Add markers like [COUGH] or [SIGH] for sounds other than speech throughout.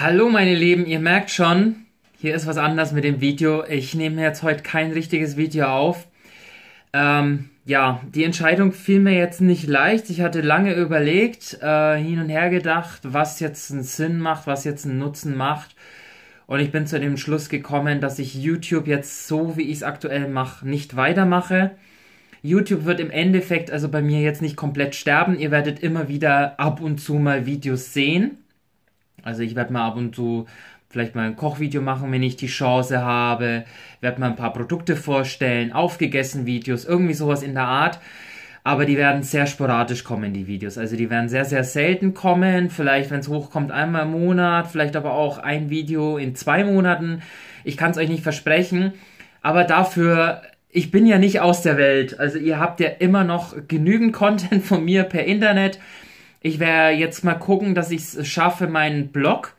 Hallo meine Lieben, ihr merkt schon, hier ist was anders mit dem Video. Ich nehme jetzt heute kein richtiges Video auf. Ähm, ja, die Entscheidung fiel mir jetzt nicht leicht. Ich hatte lange überlegt, äh, hin und her gedacht, was jetzt einen Sinn macht, was jetzt einen Nutzen macht. Und ich bin zu dem Schluss gekommen, dass ich YouTube jetzt so, wie ich es aktuell mache, nicht weitermache. YouTube wird im Endeffekt also bei mir jetzt nicht komplett sterben. Ihr werdet immer wieder ab und zu mal Videos sehen also ich werde mal ab und zu vielleicht mal ein Kochvideo machen, wenn ich die Chance habe, werde mal ein paar Produkte vorstellen, aufgegessen Videos, irgendwie sowas in der Art. Aber die werden sehr sporadisch kommen, die Videos. Also die werden sehr, sehr selten kommen. Vielleicht, wenn es hochkommt, einmal im Monat, vielleicht aber auch ein Video in zwei Monaten. Ich kann es euch nicht versprechen. Aber dafür, ich bin ja nicht aus der Welt. Also ihr habt ja immer noch genügend Content von mir per Internet ich werde jetzt mal gucken, dass ich es schaffe, meinen Blog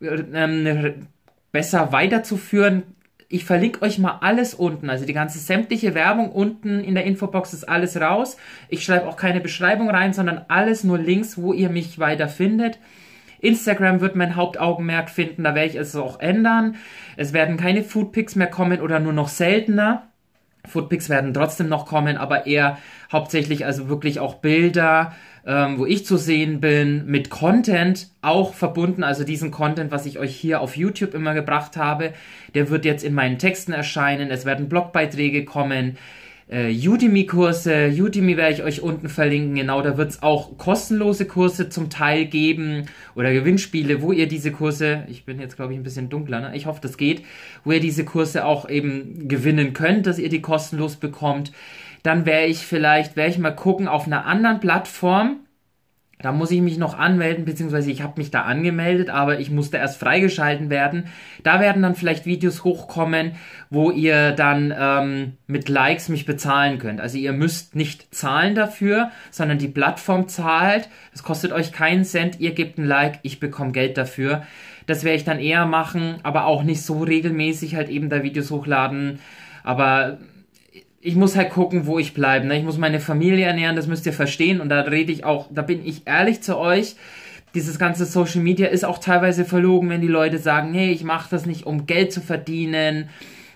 äh, ähm, besser weiterzuführen. Ich verlinke euch mal alles unten, also die ganze sämtliche Werbung unten in der Infobox ist alles raus. Ich schreibe auch keine Beschreibung rein, sondern alles nur Links, wo ihr mich weiter findet. Instagram wird mein Hauptaugenmerk finden, da werde ich es auch ändern. Es werden keine Foodpicks mehr kommen oder nur noch seltener. Foodpicks werden trotzdem noch kommen, aber eher hauptsächlich also wirklich auch Bilder, ähm, wo ich zu sehen bin, mit Content auch verbunden. Also diesen Content, was ich euch hier auf YouTube immer gebracht habe, der wird jetzt in meinen Texten erscheinen. Es werden Blogbeiträge kommen, äh, Udemy-Kurse. Udemy werde ich euch unten verlinken. Genau, da wird es auch kostenlose Kurse zum Teil geben oder Gewinnspiele, wo ihr diese Kurse, ich bin jetzt glaube ich ein bisschen dunkler, ne? ich hoffe, das geht, wo ihr diese Kurse auch eben gewinnen könnt, dass ihr die kostenlos bekommt. Dann wäre ich vielleicht, wäre ich mal gucken auf einer anderen Plattform. Da muss ich mich noch anmelden, beziehungsweise ich habe mich da angemeldet, aber ich musste erst freigeschalten werden. Da werden dann vielleicht Videos hochkommen, wo ihr dann ähm, mit Likes mich bezahlen könnt. Also ihr müsst nicht zahlen dafür, sondern die Plattform zahlt. Es kostet euch keinen Cent, ihr gebt ein Like, ich bekomme Geld dafür. Das werde ich dann eher machen, aber auch nicht so regelmäßig halt eben da Videos hochladen. Aber ich muss halt gucken, wo ich bleibe. Ne? Ich muss meine Familie ernähren, das müsst ihr verstehen. Und da rede ich auch, da bin ich ehrlich zu euch. Dieses ganze Social Media ist auch teilweise verlogen, wenn die Leute sagen, hey, ich mache das nicht, um Geld zu verdienen.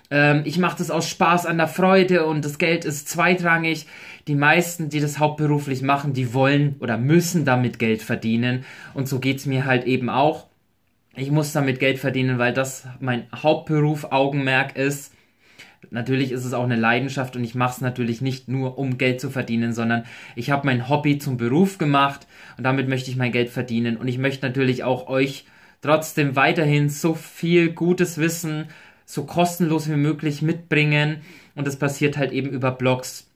Ähm, ich mache das aus Spaß an der Freude und das Geld ist zweitrangig. Die meisten, die das hauptberuflich machen, die wollen oder müssen damit Geld verdienen. Und so geht's mir halt eben auch. Ich muss damit Geld verdienen, weil das mein Hauptberuf Augenmerk ist Natürlich ist es auch eine Leidenschaft und ich mache es natürlich nicht nur, um Geld zu verdienen, sondern ich habe mein Hobby zum Beruf gemacht und damit möchte ich mein Geld verdienen. Und ich möchte natürlich auch euch trotzdem weiterhin so viel gutes Wissen so kostenlos wie möglich mitbringen. Und das passiert halt eben über Blogs,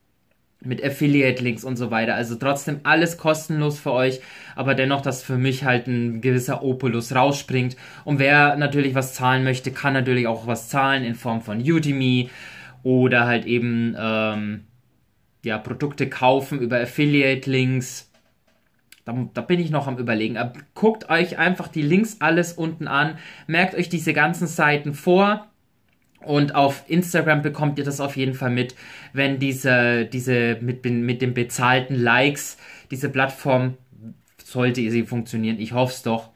mit Affiliate-Links und so weiter. Also trotzdem alles kostenlos für euch, aber dennoch, dass für mich halt ein gewisser Opulus rausspringt. Und wer natürlich was zahlen möchte, kann natürlich auch was zahlen in Form von Udemy oder halt eben ähm, ja, Produkte kaufen über Affiliate-Links. Da, da bin ich noch am überlegen. Aber guckt euch einfach die Links alles unten an. Merkt euch diese ganzen Seiten vor und auf Instagram bekommt ihr das auf jeden Fall mit, wenn diese, diese mit, mit den bezahlten Likes, diese Plattform, sollte sie funktionieren. Ich hoffe es doch.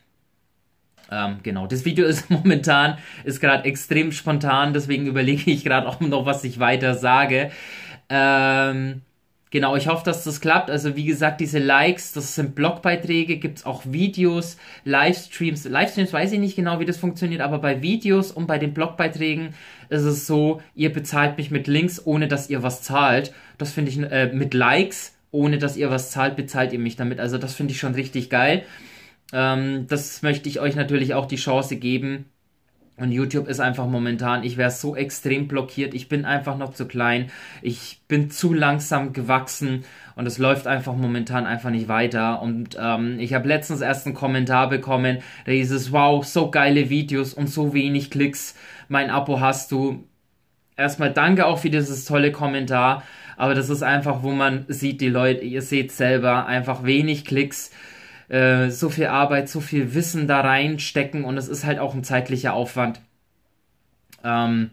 Ähm, genau, das Video [LAUGHS] ist momentan, ist gerade extrem spontan, deswegen überlege ich gerade auch noch, was ich weiter sage. Ähm, Genau, ich hoffe, dass das klappt. Also wie gesagt, diese Likes, das sind Blogbeiträge, gibt's auch Videos, Livestreams. Livestreams weiß ich nicht genau, wie das funktioniert, aber bei Videos und bei den Blogbeiträgen ist es so, ihr bezahlt mich mit Links, ohne dass ihr was zahlt. Das finde ich äh, mit Likes, ohne dass ihr was zahlt, bezahlt ihr mich damit. Also das finde ich schon richtig geil. Ähm, das möchte ich euch natürlich auch die Chance geben, und YouTube ist einfach momentan, ich wäre so extrem blockiert, ich bin einfach noch zu klein, ich bin zu langsam gewachsen und es läuft einfach momentan einfach nicht weiter. Und ähm, ich habe letztens erst einen Kommentar bekommen, der es, wow, so geile Videos und so wenig Klicks, mein Abo hast du. Erstmal danke auch für dieses tolle Kommentar, aber das ist einfach, wo man sieht, die Leute, ihr seht selber, einfach wenig Klicks äh, so viel Arbeit, so viel Wissen da reinstecken und es ist halt auch ein zeitlicher Aufwand. Ähm,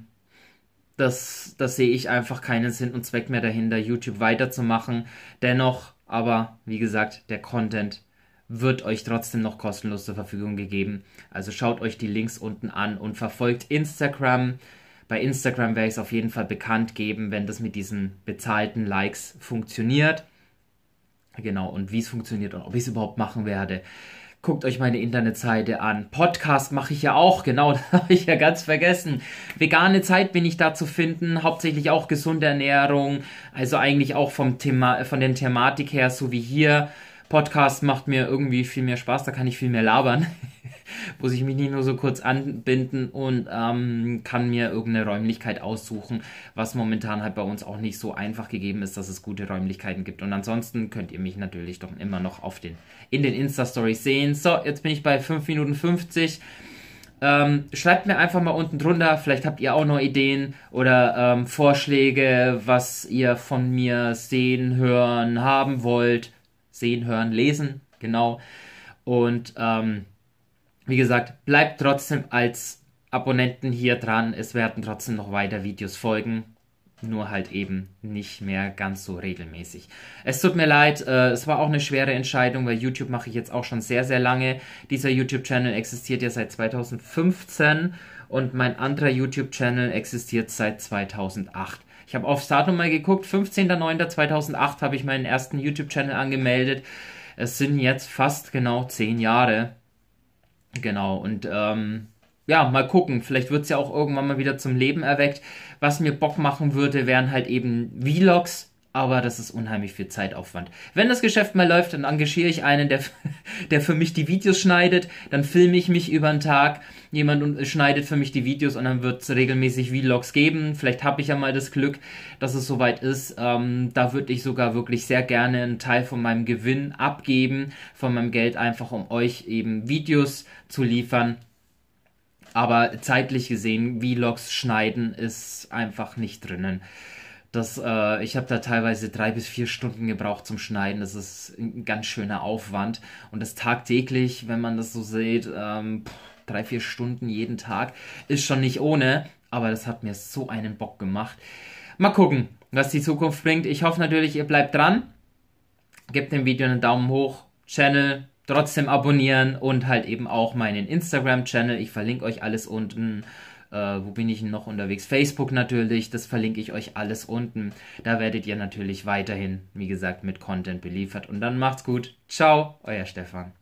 das, das sehe ich einfach keinen Sinn und Zweck mehr dahinter, YouTube weiterzumachen. Dennoch, aber wie gesagt, der Content wird euch trotzdem noch kostenlos zur Verfügung gegeben. Also schaut euch die Links unten an und verfolgt Instagram. Bei Instagram werde ich es auf jeden Fall bekannt geben, wenn das mit diesen bezahlten Likes funktioniert. Genau, und wie es funktioniert und ob ich es überhaupt machen werde. Guckt euch meine Internetseite an. Podcast mache ich ja auch, [LAUGHS] genau, das habe ich ja ganz vergessen. Vegane Zeit bin ich da zu finden, hauptsächlich auch gesunde Ernährung, also eigentlich auch vom Thema, von der Thematik her, so wie hier. Podcast macht mir irgendwie viel mehr Spaß, da kann ich viel mehr labern. [LAUGHS] muss ich mich nicht nur so kurz anbinden und ähm, kann mir irgendeine Räumlichkeit aussuchen, was momentan halt bei uns auch nicht so einfach gegeben ist, dass es gute Räumlichkeiten gibt. Und ansonsten könnt ihr mich natürlich doch immer noch auf den, in den Insta-Stories sehen. So, jetzt bin ich bei 5 Minuten 50. Ähm, schreibt mir einfach mal unten drunter, vielleicht habt ihr auch noch Ideen oder ähm, Vorschläge, was ihr von mir sehen, hören, haben wollt. Sehen, hören, lesen, genau. Und ähm, wie gesagt, bleibt trotzdem als Abonnenten hier dran. Es werden trotzdem noch weiter Videos folgen. Nur halt eben nicht mehr ganz so regelmäßig. Es tut mir leid, äh, es war auch eine schwere Entscheidung, weil YouTube mache ich jetzt auch schon sehr, sehr lange. Dieser YouTube-Channel existiert ja seit 2015 und mein anderer YouTube-Channel existiert seit 2008. Ich habe aufs Datum mal geguckt, 15.09.2008 habe ich meinen ersten YouTube-Channel angemeldet. Es sind jetzt fast genau 10 Jahre. Genau, und ähm, ja, mal gucken. Vielleicht wird es ja auch irgendwann mal wieder zum Leben erweckt. Was mir Bock machen würde, wären halt eben Vlogs aber das ist unheimlich viel Zeitaufwand. Wenn das Geschäft mal läuft, dann engagiere ich einen, der, [LAUGHS] der für mich die Videos schneidet, dann filme ich mich über den Tag, jemand äh, schneidet für mich die Videos und dann wird es regelmäßig Vlogs geben. Vielleicht habe ich ja mal das Glück, dass es soweit ist. Ähm, da würde ich sogar wirklich sehr gerne einen Teil von meinem Gewinn abgeben, von meinem Geld einfach, um euch eben Videos zu liefern. Aber zeitlich gesehen, Vlogs schneiden ist einfach nicht drinnen. Das, äh, ich habe da teilweise drei bis vier Stunden gebraucht zum Schneiden. Das ist ein ganz schöner Aufwand. Und das tagtäglich, wenn man das so sieht, ähm, drei, vier Stunden jeden Tag, ist schon nicht ohne. Aber das hat mir so einen Bock gemacht. Mal gucken, was die Zukunft bringt. Ich hoffe natürlich, ihr bleibt dran. Gebt dem Video einen Daumen hoch. Channel trotzdem abonnieren und halt eben auch meinen Instagram-Channel. Ich verlinke euch alles unten. Äh, wo bin ich noch unterwegs? Facebook natürlich, das verlinke ich euch alles unten. Da werdet ihr natürlich weiterhin, wie gesagt, mit Content beliefert. Und dann macht's gut. Ciao, euer Stefan.